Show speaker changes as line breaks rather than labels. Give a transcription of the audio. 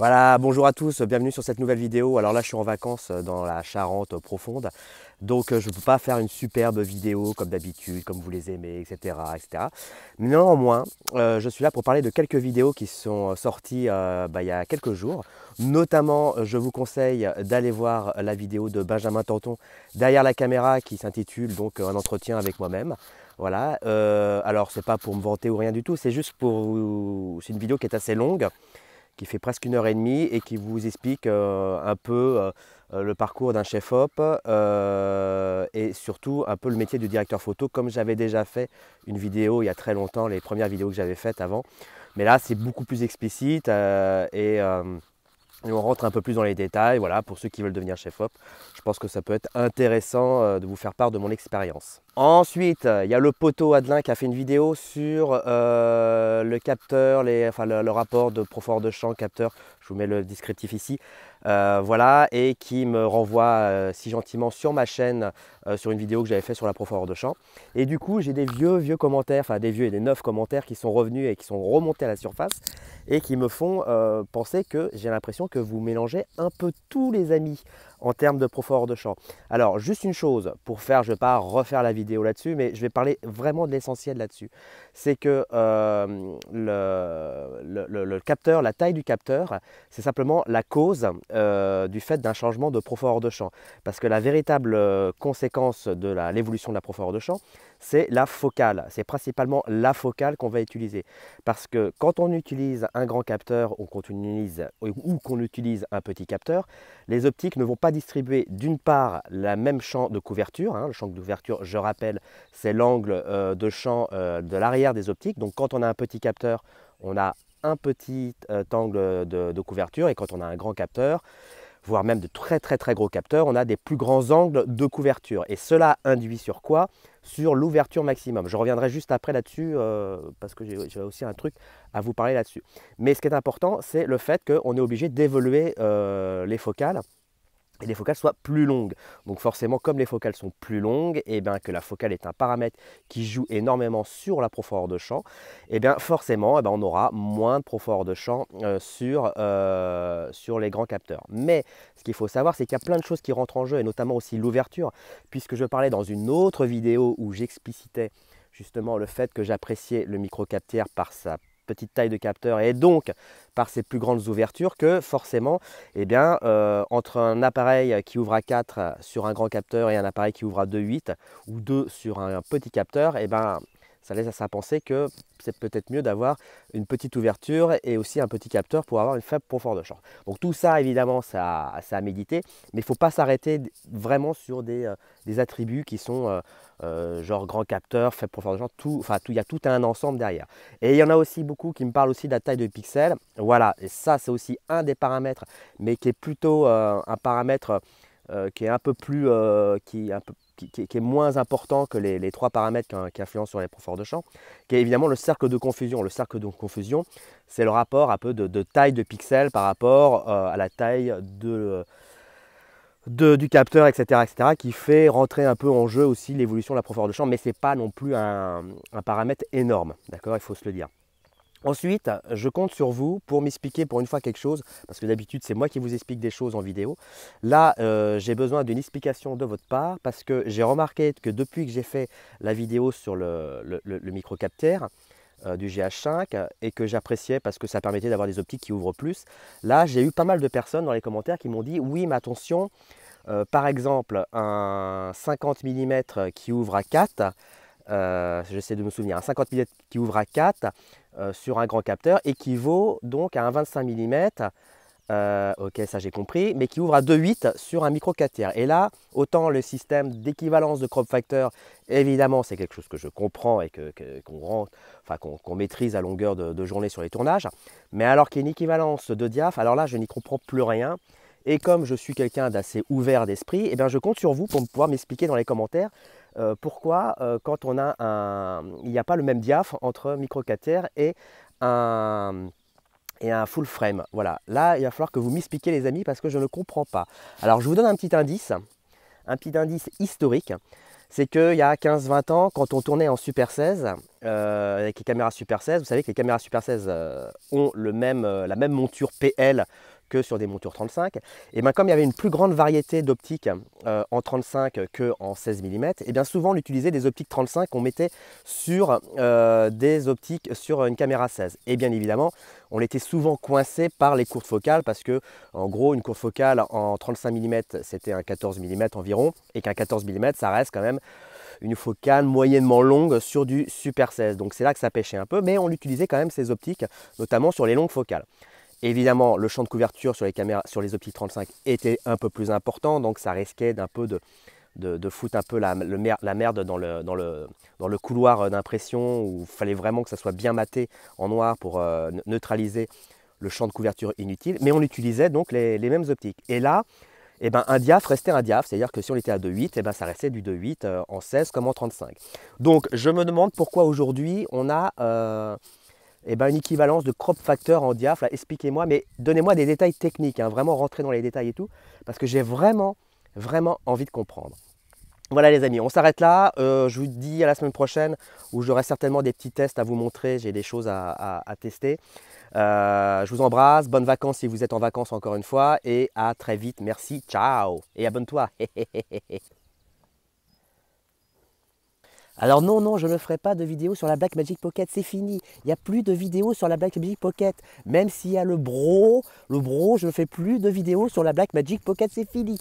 Voilà, bonjour à tous, bienvenue sur cette nouvelle vidéo. Alors là, je suis en vacances euh, dans la Charente profonde, donc euh, je ne peux pas faire une superbe vidéo comme d'habitude, comme vous les aimez, etc. etc. Mais néanmoins, euh, je suis là pour parler de quelques vidéos qui sont sorties bah, il y a quelques jours. Notamment, je vous conseille d'aller voir la vidéo de Benjamin Tanton derrière la caméra qui s'intitule donc Un entretien avec moi-même. Voilà, euh, alors c'est pas pour me vanter ou rien du tout, c'est juste pour... vous. C'est une vidéo qui est assez longue qui fait presque une heure et demie et qui vous explique euh, un peu euh, euh, le parcours d'un chef op et surtout un peu le métier du directeur photo, comme j'avais déjà fait une vidéo il y a très longtemps, les premières vidéos que j'avais faites avant. Mais là, c'est beaucoup plus explicite et on rentre un peu plus dans les détails, voilà, pour ceux qui veulent devenir chef-op. Je pense que ça peut être intéressant de vous faire part de mon expérience. Ensuite, euh, il y a le poteau Adelin qui a fait une vidéo sur euh, le capteur, le, rapport de profondeur de champ capteur. Je vous mets le descriptif ici. Euh, voilà, et qui me renvoie si gentiment sur ma chaîne sur une vidéo que j'avais fait sur la profondeur de champ. Et du coup, j'ai des vieux, vieux commentaires, enfin des vieux et des neufs commentaires qui sont revenus et qui sont remontés à la surface et qui me font penser que j'ai l'impression que vous mélangez un peu tous les amis en termes de profondeur de champ. Alors juste une chose pour faire, je ne vais pas refaire la vidéo là-dessus, mais je vais parler vraiment de l'essentiel là-dessus. C'est que euh, le, capteur, la taille du capteur, c'est simplement la cause euh, du fait d'un changement de profondeur de champ. Parce que la véritable euh, conséquence de l'évolution de la profondeur de champ, c'est la focale. C'est principalement la focale qu'on va utiliser. Parce que quand on utilise un grand capteur ou qu'on utilise, un petit capteur, les optiques ne vont pas distribuer d'une part la même champ de couverture. Hein. Le champ d'ouverture, je rappelle, c'est l'angle euh, de champ euh, de l'arrière des optiques. Donc quand on a un petit capteur, on a un petit euh, angle de couverture et quand on a un grand capteur, voire même de très très très gros capteurs, on a des plus grands angles de couverture. Et cela induit sur quoi Sur l'ouverture maximum. Je reviendrai juste après là-dessus, euh, parce que j'ai aussi un truc à vous parler là-dessus. Mais ce qui est important, c'est le fait qu'on est obligé d'évoluer euh, les focales et les focales soient plus longues. Donc forcément, comme les focales sont plus longues, et eh bien que la focale est un paramètre qui joue énormément sur la profondeur de champ, et eh bien forcément, eh ben, on aura moins de profondeur de champ euh, sur, euh, sur les grands capteurs. Mais ce qu'il faut savoir, c'est qu'il y a plein de choses qui rentrent en jeu, et notamment aussi l'ouverture, puisque je parlais dans une autre vidéo où j'explicitais justement le fait que j'appréciais le micro-captière par sa petite taille de capteur et donc par ses plus grandes ouvertures que forcément et eh bien, euh, entre un appareil qui ouvre à 4 sur un grand capteur et un appareil qui ouvre à 2,8 ou 2 sur un petit capteur, et eh bien, ça laisse à penser que c'est peut-être mieux d'avoir une petite ouverture et aussi un petit capteur pour avoir une faible profondeur de champ. Donc tout ça, évidemment, ça, ça à méditer, mais il ne faut pas s'arrêter vraiment sur euh, des, attributs qui sont euh, euh, genre grand capteur, faible profondeur de champ, enfin tout, il y a tout un ensemble derrière. Et il y en a aussi beaucoup qui me parlent aussi de la taille de pixels. Voilà, et ça c'est aussi un des paramètres, mais qui est plutôt un paramètre qui est un peu plus, qui un peu qui, est moins important que les, trois paramètres qui, influencent sur les profondeurs de champ, qui est évidemment le cercle de confusion. Le cercle de confusion, c'est le rapport un peu de, taille de pixels par rapport euh, à la taille de, du capteur, etc., etc., qui fait rentrer un peu en jeu aussi l'évolution de la profondeur de champ, mais ce n'est pas non plus un, un paramètre énorme, d'accord Il faut se le dire. Ensuite, je compte sur vous pour m'expliquer pour une fois quelque chose, parce que d'habitude c'est moi qui vous explique des choses en vidéo. Là, euh, j'ai besoin d'une explication de votre part, parce que j'ai remarqué que depuis que j'ai fait la vidéo sur le, le, microcapteur euh, du GH5, et que j'appréciais parce que ça permettait d'avoir des optiques qui ouvrent plus, là j'ai eu pas mal de personnes dans les commentaires qui m'ont dit « oui mais attention, euh, par exemple un 50 mm qui ouvre à 4 j'essaie de me souvenir, un 50 mm qui ouvre à 4, euh, sur un grand capteur équivaut donc à un 25 mm. Euh, ok, ça j'ai compris, mais qui ouvre à 2.8 sur un micro 4 Et là, autant le système d'équivalence de crop factor, évidemment, c'est quelque chose que je comprends et qu'on que, qu'on maîtrise à longueur de, journée sur les tournages, mais alors qu'il y a une équivalence de diaph, alors là, je n'y comprends plus rien. Et comme je suis quelqu'un d'assez ouvert d'esprit, eh bien, je compte sur vous pour pouvoir m'expliquer dans les commentaires euh, pourquoi, euh, quand on a un, il n'y a pas le même diaph entre micro et un et un full frame. Voilà. Là, il va falloir que vous m'expliquiez les amis parce que je ne comprends pas. Alors, je vous donne un petit indice, un petit indice historique. C'est qu'il y a 15-20 ans, quand on tournait en Super 16, euh, avec les caméras Super 16, vous savez que les caméras Super 16 ont le même, la même monture PL que sur des montures 35, et bien comme il y avait une plus grande variété d'optiques euh, en 35 que en 16 mm, et bien souvent on utilisait des optiques 35 qu'on mettait sur euh, des optiques sur une caméra 16. Et bien évidemment, on était souvent coincé par les courtes focales parce que en gros une courte focale en 35 mm c'était un 14 mm environ et qu'un 14 mm ça reste quand même une focale moyennement longue sur du Super 16. Donc c'est là que ça pêchait un peu, mais on utilisait quand même ces optiques, notamment sur les longues focales. Évidemment, le champ de couverture sur les caméras, sur les optiques 35 était un peu plus important, donc ça risquait d'un peu de, de, foutre un peu la, merde dans le, dans le, dans le couloir euh, d'impression où il fallait vraiment que ça soit bien maté en noir pour euh, neutraliser le champ de couverture inutile. Mais on utilisait donc les, mêmes optiques. Et là, eh ben, un diaf restait un diaph, c'est-à-dire que si on était à 2.8, eh ben, ça restait du 2.8 euh, en 16 comme en 35. Donc je me demande pourquoi aujourd'hui on a... Eh ben, une équivalence de crop factor en diaph. Expliquez-moi, mais donnez-moi des détails techniques, hein, vraiment rentrer dans les détails et tout, parce que j'ai vraiment, vraiment envie de comprendre. Voilà les amis, on s'arrête là. Euh, je vous dis à la semaine prochaine où j'aurai certainement des petits tests à vous montrer. J'ai des choses à, tester. Euh, je vous embrasse. Bonnes vacances si vous êtes en vacances encore une fois. Et à très vite. Merci. Ciao. Et abonne-toi. Alors non, non, je ne ferai pas de vidéo sur la Black Magic Pocket, c'est fini. Il n'y a plus de vidéo sur la Black Magic Pocket. Même s'il y a le bro, le bro, je ne fais plus de vidéo sur la Black Magic Pocket, c'est fini.